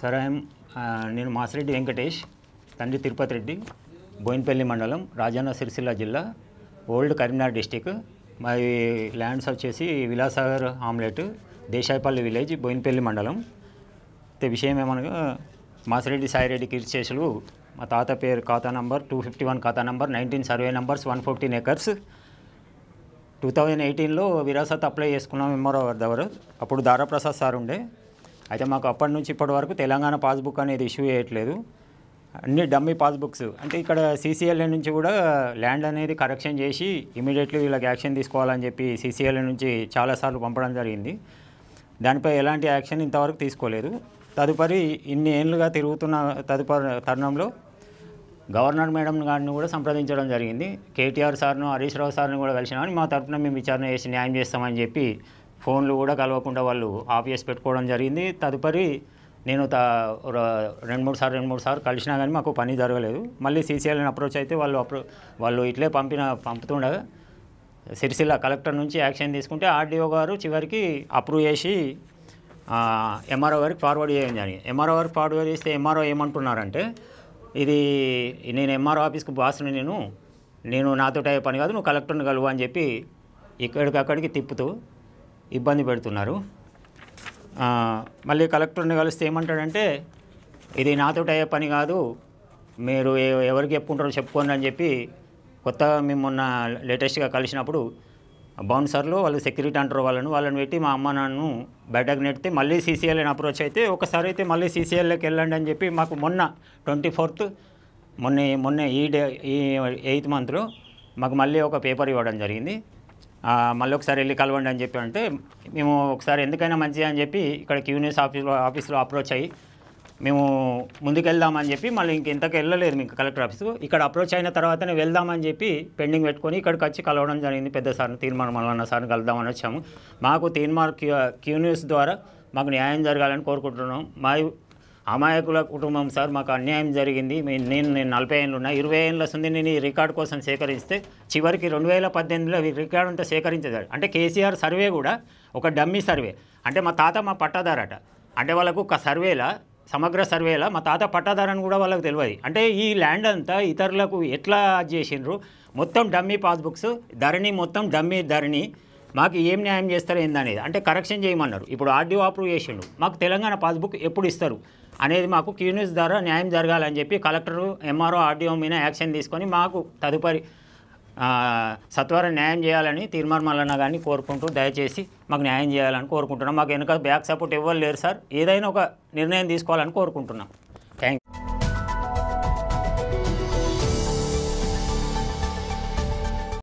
sir I'm నేను మాసిరెడ్డి వెంకటేష్ తండ్రి తిరుపతి రెడ్డి బోయినపల్లి మండలం రాజన్న సిరిసిల్ల జిల్లా ఓల్డ్ కరీంనగర్ డిస్టిక్ మరి ల్యాండ్స్ వచ్చేసి విలాసాగర్ ఆమ్లెట్ దేశాయపల్లి విలేజ్ బోయినపల్లి మండలం అయితే విషయం ఏమనగా మాసిరెడ్డి సాయిరెడ్డి కీర్తిశేషులు మా తాత పేరు ఖాతా నంబర్ టూ ఫిఫ్టీ వన్ ఖాతా number nineteen survey numbers one fourteen acres two thousand ఎయిటీన్లో విరాసత్ అప్లై చేసుకున్నాం మెంబర్ అవర్ దవర్ అప్పుడు దారాప్రసాద్ సార్ ఉండే అయితే మాకు అప్పటి నుంచి ఇప్పటి వరకు తెలంగాణ పాస్బుక్ అనేది ఇష్యూ చేయట్లేదు అన్ని డమ్మీ పాస్బుక్స్ అంటే ఇక్కడ సీసీఎల్ఏ నుంచి కూడా ల్యాండ్ అనేది కరెక్షన్ చేసి ఇమీడియట్లీ వీళ్ళకి యాక్షన్ తీసుకోవాలని చెప్పి సీసీఎల్ఏ నుంచి చాలాసార్లు పంపడం జరిగింది దానిపై ఎలాంటి యాక్షన్ ఇంతవరకు తీసుకోలేదు తదుపరి ఇన్ని ఏళ్ళుగా తిరుగుతున్న తదుపరి తరుణంలో గవర్నర్ మేడం గారిని కూడా సంప్రదించడం జరిగింది కేటీఆర్ సార్ను హరీష్ రావు సార్ను కూడా కలిసినామని మా తరఫున మేము విచారణ చేసి న్యాయం చేస్తామని చెప్పి ఫోన్లు కూడా కలవకుండా వాళ్ళు ఆఫ్ చేసి పెట్టుకోవడం జరిగింది తదుపరి నేను త రెండు మూడు సార్లు రెండు మూడు సార్లు కలిసినా కానీ మాకు పని జరగలేదు మళ్ళీ సీసీఎల్ని అప్రోచ్ అయితే వాళ్ళు అప్రో వాళ్ళు ఇట్లే పంపిన పంపుతుండగా సిరిసిల్ల కలెక్టర్ నుంచి యాక్షన్ తీసుకుంటే ఆర్డీఓ గారు చివరికి అప్రూవ్ చేసి ఎంఆర్ఓ గారికి ఫార్వర్డ్ చేయడం జరిగింది ఎంఆర్ఓ గారికి ఫార్వర్డ్ చేస్తే ఎంఆర్ఓ ఏమంటున్నారంటే ఇది నేను ఎంఆర్ఓ ఆఫీస్కి బాస్ని నేను నేను నాతో అయ్యే పని కాదు నువ్వు కలెక్టర్ని కలువు అని చెప్పి ఇక్కడికక్కడికి తిప్పుతూ ఇబ్బంది పెడుతున్నారు మళ్ళీ కలెక్టర్ని కలిస్తే ఏమంటాడంటే ఇది నాతోటి అయ్యే పని కాదు మీరు ఎవరికి చెప్పుకుంటారో చెప్పుకోండి అని చెప్పి కొత్తగా మేము మొన్న లేటెస్ట్గా కలిసినప్పుడు బౌన్సర్లు వాళ్ళు సెక్యూరిటీ అంటారు వాళ్ళను వాళ్ళని పెట్టి మా అమ్మ నాన్ను బయటకు నెడితే మళ్ళీ సీసీఎల్ అని అప్రోచ్ అయితే ఒకసారి అయితే మళ్ళీ సీసీఎల్లోకి వెళ్ళండి అని చెప్పి మాకు మొన్న ట్వంటీ ఫోర్త్ మొన్న మొన్న ఈ డే ఈ ఎయిత్ మంత్లో మాకు మళ్ళీ ఒక పేపర్ ఇవ్వడం జరిగింది మళ్ళీ ఒకసారి వెళ్ళి కలవండి అని చెప్పి అంటే మేము ఒకసారి ఎందుకైనా మంచిది అని చెప్పి ఇక్కడ క్యూనియస్ ఆఫీస్లో ఆఫీస్లో అప్రోచ్ అయ్యి మేము ముందుకు వెళ్దామని చెప్పి మళ్ళీ ఇంక ఇంతకు వెళ్ళలేదు మీకు కలెక్టర్ ఆఫీసు ఇక్కడ అప్రోచ్ అయిన తర్వాతనే వెళ్దామని చెప్పి పెండింగ్ పెట్టుకొని ఇక్కడికి వచ్చి కలవడం జరిగింది పెద్ద సార్ని తీర్మానం మల్లన్న సార్ని కలుద్దామని వచ్చాము మాకు తీర్మార్ క్యూ క్యూనియస్ ద్వారా మాకు న్యాయం జరగాలని కోరుకుంటున్నాం మా అమాయకుల కుటుంబం సార్ మాకు అన్యాయం జరిగింది నేను నేను నలభై ఏళ్ళు ఉన్నా ఇరవై ఏళ్ళ వస్తుంది నేను ఈ రికార్డు కోసం సేకరిస్తే చివరికి రెండు వేల పద్దెనిమిదిలో రికార్డు అంతా సేకరించేదాడు అంటే కేసీఆర్ సర్వే కూడా ఒక డమ్మీ సర్వే అంటే మా తాత మా పట్టాదారట అంటే వాళ్ళకు ఒక సర్వేలా సమగ్ర సర్వేలా మా తాత పట్టాదారని కూడా వాళ్ళకు తెలియదు అంటే ఈ ల్యాండ్ అంతా ఇతరులకు ఎట్లా చేసిండ్రు మొత్తం డమ్మీ పాస్బుక్స్ ధరణి మొత్తం డమ్మీ ధరణి మాకు ఏం న్యాయం చేస్తారు ఏందనేది అంటే కరెక్షన్ చేయమన్నారు ఇప్పుడు ఆర్డీఓ అప్రూవ్ చేసిండు మాకు తెలంగాణ పాస్బుక్ ఎప్పుడు ఇస్తారు అనేది మాకు క్యూనిస్ ద్వారా న్యాయం జరగాలని చెప్పి కలెక్టరు ఎంఆర్ఓ ఆర్డీఓ మీద యాక్షన్ తీసుకొని మాకు తదుపరి సత్వర న్యాయం చేయాలని తీర్మానం మల్లన్న గారిని కోరుకుంటూ దయచేసి మాకు న్యాయం చేయాలని కోరుకుంటున్నాం మాకు వెనుక బ్యాక్ సపోర్ట్ ఇవ్వలేరు సార్ ఏదైనా ఒక నిర్ణయం తీసుకోవాలని కోరుకుంటున్నాం